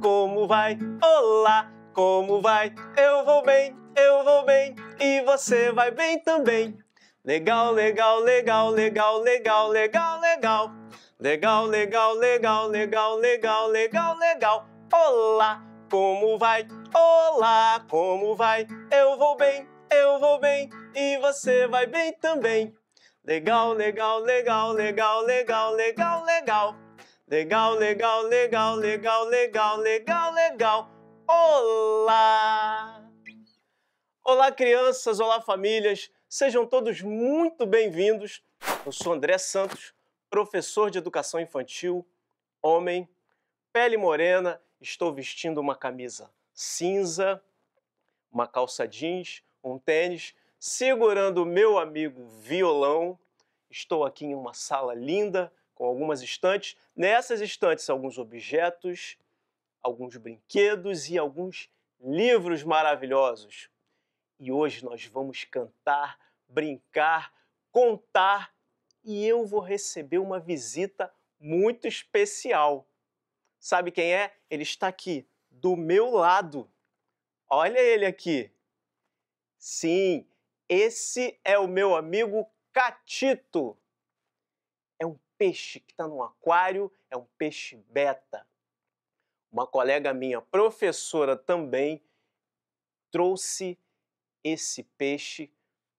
como vai? Olá, como vai? Eu vou bem, eu vou bem e você vai bem também. Legal, legal, legal, legal, legal, legal, legal. Legal, legal, legal, legal, legal, legal, legal. Olá, como vai? Olá, como vai? Eu vou bem, eu vou bem e você vai bem também. Legal, legal, legal, legal, legal, legal, legal. Legal, legal, legal, legal, legal, legal, legal. Olá! Olá, crianças, olá, famílias. Sejam todos muito bem-vindos. Eu sou André Santos, professor de educação infantil, homem, pele morena. Estou vestindo uma camisa cinza, uma calça jeans, um tênis, segurando o meu amigo violão. Estou aqui em uma sala linda com algumas estantes. Nessas estantes, alguns objetos, alguns brinquedos e alguns livros maravilhosos. E hoje nós vamos cantar, brincar, contar e eu vou receber uma visita muito especial. Sabe quem é? Ele está aqui, do meu lado. Olha ele aqui. Sim, esse é o meu amigo Catito peixe que está no aquário é um peixe beta. Uma colega minha, professora também, trouxe esse peixe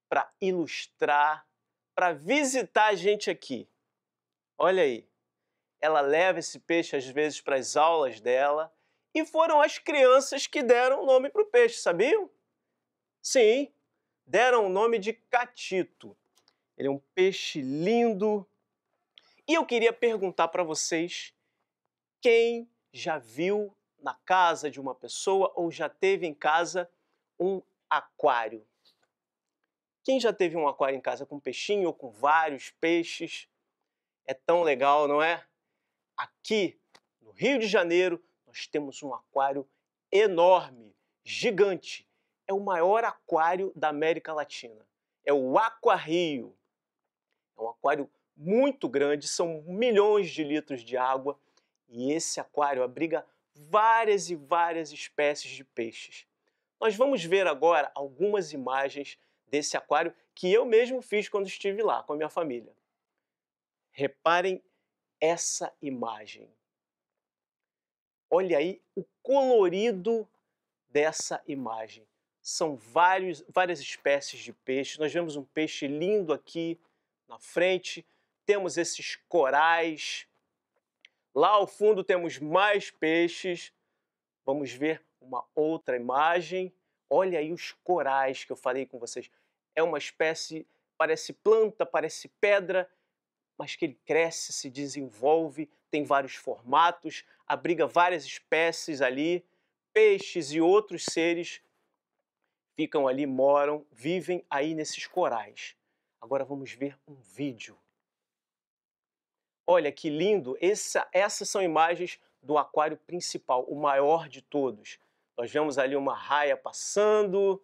para ilustrar, para visitar a gente aqui. Olha aí. Ela leva esse peixe às vezes para as aulas dela e foram as crianças que deram o nome para o peixe, sabiam? Sim, deram o nome de catito. Ele é um peixe lindo, e eu queria perguntar para vocês quem já viu na casa de uma pessoa ou já teve em casa um aquário. Quem já teve um aquário em casa com peixinho ou com vários peixes? É tão legal, não é? Aqui no Rio de Janeiro nós temos um aquário enorme, gigante. É o maior aquário da América Latina. É o Aqua Rio. É um aquário muito grande, são milhões de litros de água e esse aquário abriga várias e várias espécies de peixes. Nós vamos ver agora algumas imagens desse aquário que eu mesmo fiz quando estive lá com a minha família. Reparem essa imagem. Olha aí o colorido dessa imagem. São vários, várias espécies de peixes. Nós vemos um peixe lindo aqui na frente, temos esses corais. Lá ao fundo temos mais peixes. Vamos ver uma outra imagem. Olha aí os corais que eu falei com vocês. É uma espécie, parece planta, parece pedra, mas que ele cresce, se desenvolve, tem vários formatos, abriga várias espécies ali. Peixes e outros seres ficam ali, moram, vivem aí nesses corais. Agora vamos ver um vídeo. Olha que lindo! Essa, essas são imagens do aquário principal, o maior de todos. Nós vemos ali uma raia passando,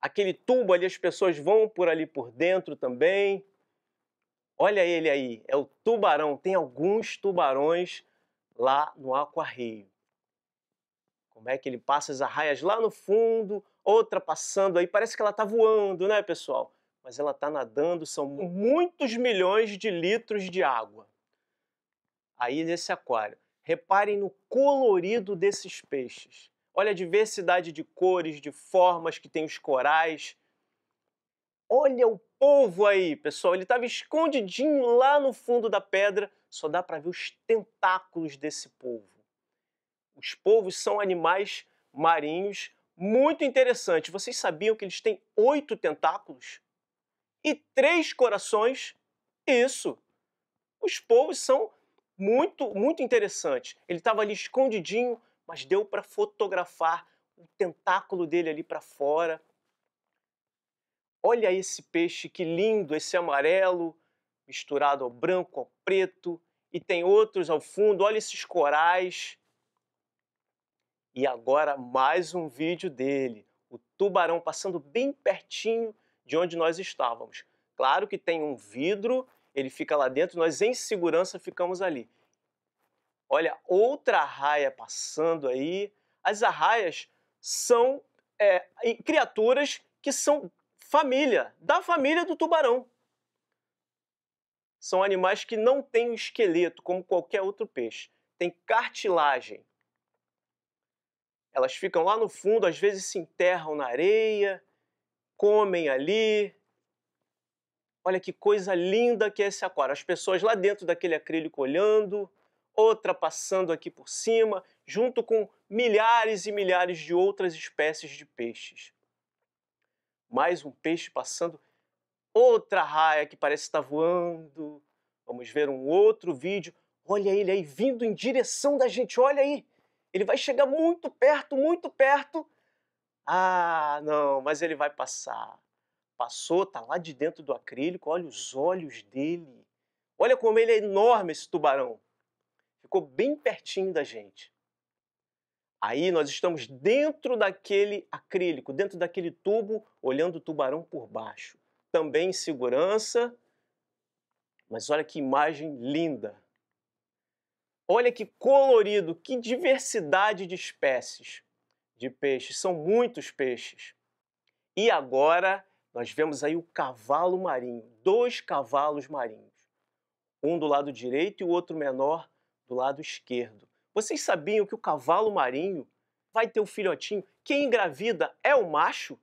aquele tubo ali, as pessoas vão por ali por dentro também. Olha ele aí, é o tubarão. Tem alguns tubarões lá no aquarreio. Como é que ele passa as arraias lá no fundo, outra passando aí, parece que ela está voando, né, pessoal? mas ela está nadando, são muitos milhões de litros de água aí nesse aquário. Reparem no colorido desses peixes. Olha a diversidade de cores, de formas que tem os corais. Olha o polvo aí, pessoal. Ele estava escondidinho lá no fundo da pedra. Só dá para ver os tentáculos desse polvo. Os polvos são animais marinhos muito interessantes. Vocês sabiam que eles têm oito tentáculos? e três corações, isso. Os povos são muito, muito interessantes. Ele estava ali escondidinho, mas deu para fotografar o tentáculo dele ali para fora. Olha esse peixe, que lindo, esse amarelo, misturado ao branco, ao preto, e tem outros ao fundo, olha esses corais. E agora mais um vídeo dele, o tubarão passando bem pertinho de onde nós estávamos. Claro que tem um vidro, ele fica lá dentro, nós em segurança ficamos ali. Olha, outra raia passando aí. As arraias são é, criaturas que são família, da família do tubarão. São animais que não têm um esqueleto, como qualquer outro peixe. Tem cartilagem. Elas ficam lá no fundo, às vezes se enterram na areia, comem ali. Olha que coisa linda que é esse aquário. As pessoas lá dentro daquele acrílico olhando, outra passando aqui por cima, junto com milhares e milhares de outras espécies de peixes. Mais um peixe passando, outra raia que parece estar tá voando. Vamos ver um outro vídeo. Olha ele aí vindo em direção da gente, olha aí. Ele vai chegar muito perto, muito perto. Ah, não, mas ele vai passar. Passou, tá lá de dentro do acrílico, olha os olhos dele. Olha como ele é enorme esse tubarão. Ficou bem pertinho da gente. Aí nós estamos dentro daquele acrílico, dentro daquele tubo, olhando o tubarão por baixo. Também em segurança. Mas olha que imagem linda. Olha que colorido, que diversidade de espécies de peixes, são muitos peixes. E agora nós vemos aí o cavalo marinho, dois cavalos marinhos, um do lado direito e o outro menor do lado esquerdo. Vocês sabiam que o cavalo marinho vai ter um filhotinho? Quem engravida é o macho?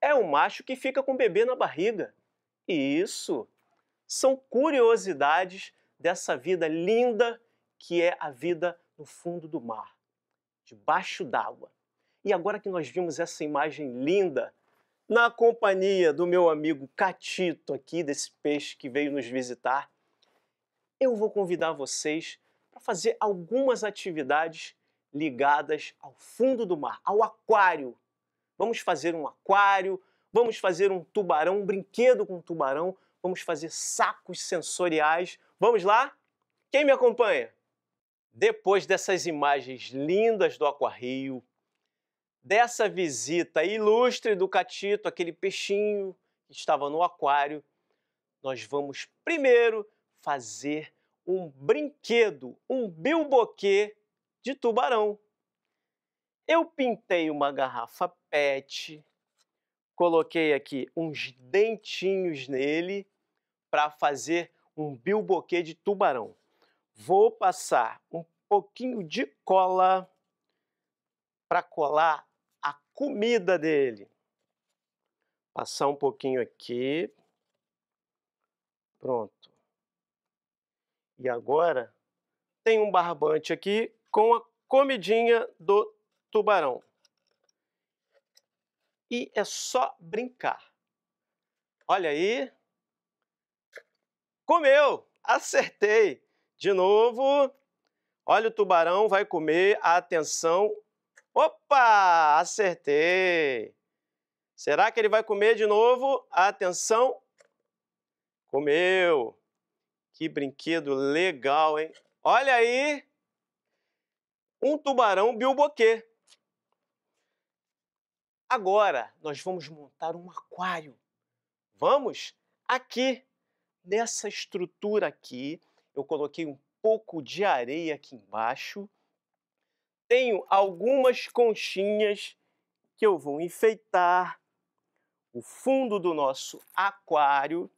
É o macho que fica com o bebê na barriga. Isso! São curiosidades dessa vida linda que é a vida no fundo do mar, debaixo d'água. E agora que nós vimos essa imagem linda, na companhia do meu amigo Catito aqui, desse peixe que veio nos visitar, eu vou convidar vocês para fazer algumas atividades ligadas ao fundo do mar, ao aquário. Vamos fazer um aquário, vamos fazer um tubarão, um brinquedo com um tubarão, vamos fazer sacos sensoriais. Vamos lá? Quem me acompanha? Depois dessas imagens lindas do aquário dessa visita ilustre do Catito, aquele peixinho que estava no aquário, nós vamos primeiro fazer um brinquedo, um bilboquê de tubarão. Eu pintei uma garrafa PET, coloquei aqui uns dentinhos nele para fazer um bilboquê de tubarão. Vou passar um pouquinho de cola para colar comida dele. Passar um pouquinho aqui. Pronto. E agora tem um barbante aqui com a comidinha do tubarão. E é só brincar. Olha aí. Comeu! Acertei! De novo. Olha, o tubarão vai comer. Atenção, Opa, acertei. Será que ele vai comer de novo? Atenção. Comeu. Que brinquedo legal, hein? Olha aí. Um tubarão bilboquê. Agora nós vamos montar um aquário. Vamos? Aqui, nessa estrutura aqui, eu coloquei um pouco de areia aqui embaixo tenho algumas conchinhas que eu vou enfeitar o fundo do nosso aquário.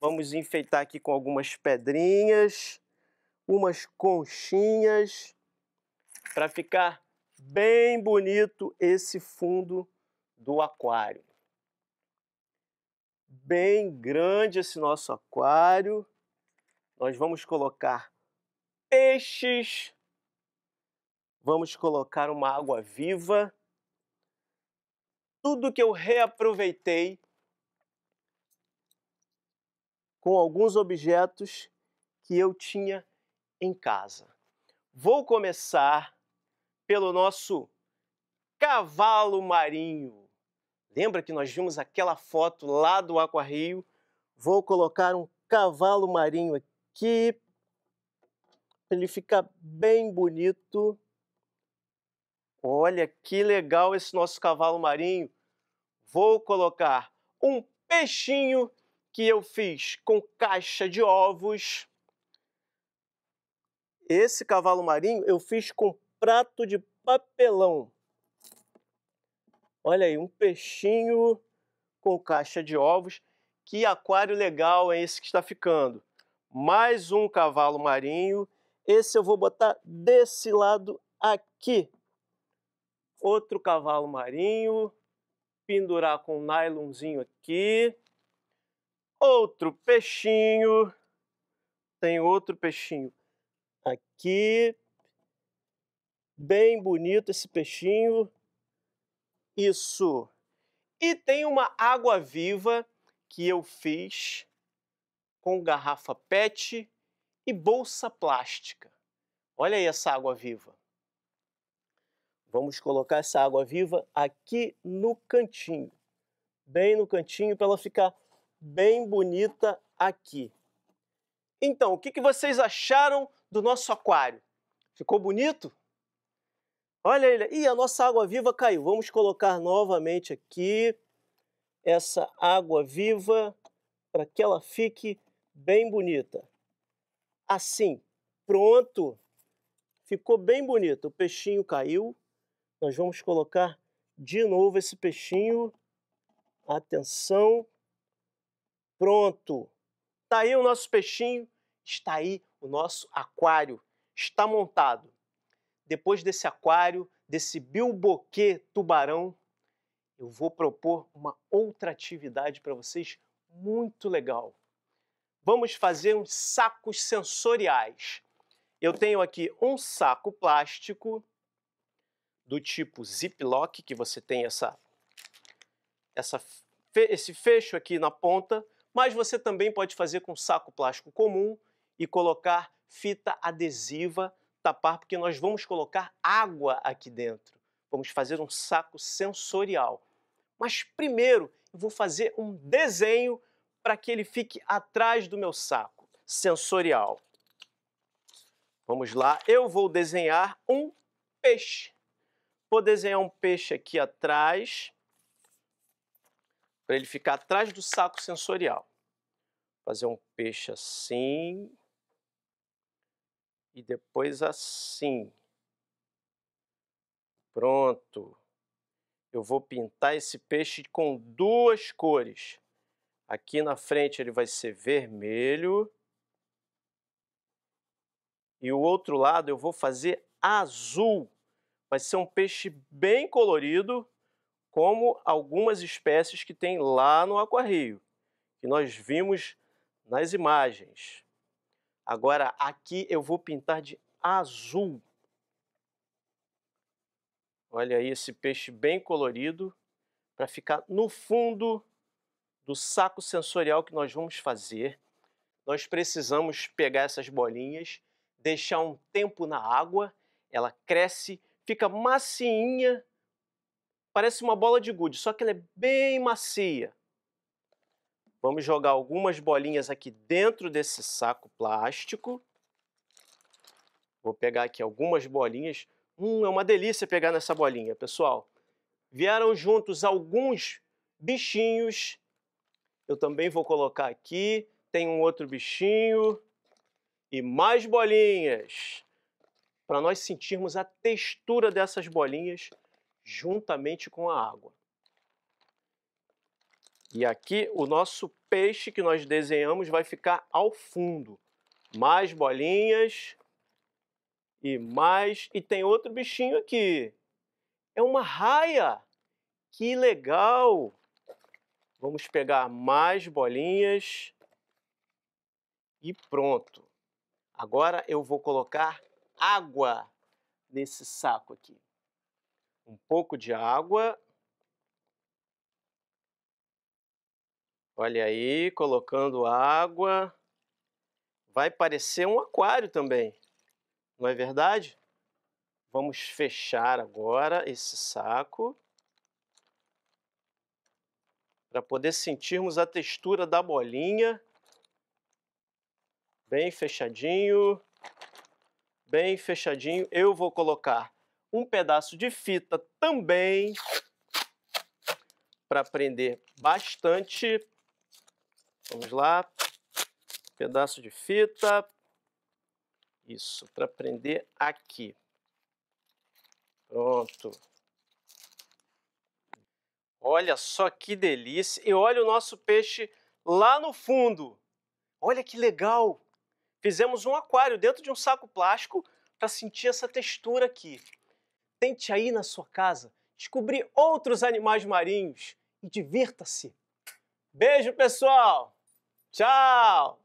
Vamos enfeitar aqui com algumas pedrinhas, umas conchinhas, para ficar bem bonito esse fundo do aquário. Bem grande esse nosso aquário. Nós vamos colocar peixes Vamos colocar uma água viva. Tudo que eu reaproveitei com alguns objetos que eu tinha em casa. Vou começar pelo nosso cavalo marinho. Lembra que nós vimos aquela foto lá do Aquarrio? Vou colocar um cavalo marinho aqui para ele ficar bem bonito. Olha que legal esse nosso cavalo marinho. Vou colocar um peixinho que eu fiz com caixa de ovos. Esse cavalo marinho eu fiz com prato de papelão. Olha aí, um peixinho com caixa de ovos. Que aquário legal é esse que está ficando. Mais um cavalo marinho. Esse eu vou botar desse lado aqui outro cavalo marinho, pendurar com um nylonzinho aqui, outro peixinho, tem outro peixinho aqui, bem bonito esse peixinho, isso. E tem uma água viva que eu fiz com garrafa PET e bolsa plástica. Olha aí essa água viva. Vamos colocar essa água viva aqui no cantinho, bem no cantinho, para ela ficar bem bonita aqui. Então, o que, que vocês acharam do nosso aquário? Ficou bonito? Olha ele. Ih, a nossa água viva caiu. Vamos colocar novamente aqui essa água viva para que ela fique bem bonita. Assim, pronto. Ficou bem bonito. O peixinho caiu. Nós vamos colocar de novo esse peixinho. Atenção. Pronto. Está aí o nosso peixinho, está aí o nosso aquário. Está montado. Depois desse aquário, desse bilboquê tubarão, eu vou propor uma outra atividade para vocês muito legal. Vamos fazer uns sacos sensoriais. Eu tenho aqui um saco plástico, do tipo ziplock, que você tem essa, essa, esse fecho aqui na ponta, mas você também pode fazer com saco plástico comum e colocar fita adesiva, tapar, porque nós vamos colocar água aqui dentro. Vamos fazer um saco sensorial. Mas primeiro eu vou fazer um desenho para que ele fique atrás do meu saco sensorial. Vamos lá, eu vou desenhar um peixe. Vou desenhar um peixe aqui atrás, para ele ficar atrás do saco sensorial. Fazer um peixe assim, e depois assim. Pronto. Eu vou pintar esse peixe com duas cores. Aqui na frente ele vai ser vermelho. E o outro lado eu vou fazer azul. Vai ser um peixe bem colorido, como algumas espécies que tem lá no aquarrio, que nós vimos nas imagens. Agora aqui eu vou pintar de azul. Olha aí esse peixe bem colorido para ficar no fundo do saco sensorial que nós vamos fazer. Nós precisamos pegar essas bolinhas, deixar um tempo na água, ela cresce fica macinha, parece uma bola de gude, só que ela é bem macia. Vamos jogar algumas bolinhas aqui dentro desse saco plástico. Vou pegar aqui algumas bolinhas. Hum, é uma delícia pegar nessa bolinha, pessoal. Vieram juntos alguns bichinhos. Eu também vou colocar aqui. Tem um outro bichinho. E mais bolinhas para nós sentirmos a textura dessas bolinhas juntamente com a água. E aqui o nosso peixe que nós desenhamos vai ficar ao fundo. Mais bolinhas e mais... E tem outro bichinho aqui. É uma raia! Que legal! Vamos pegar mais bolinhas e pronto. Agora eu vou colocar água nesse saco aqui. Um pouco de água. Olha aí, colocando água. Vai parecer um aquário também, não é verdade? Vamos fechar agora esse saco para poder sentirmos a textura da bolinha bem fechadinho bem fechadinho. Eu vou colocar um pedaço de fita também para prender bastante. Vamos lá. Pedaço de fita. Isso, para prender aqui. Pronto. Olha só que delícia. E olha o nosso peixe lá no fundo. Olha que legal. Fizemos um aquário dentro de um saco plástico para sentir essa textura aqui. Tente aí na sua casa descobrir outros animais marinhos e divirta-se. Beijo, pessoal! Tchau!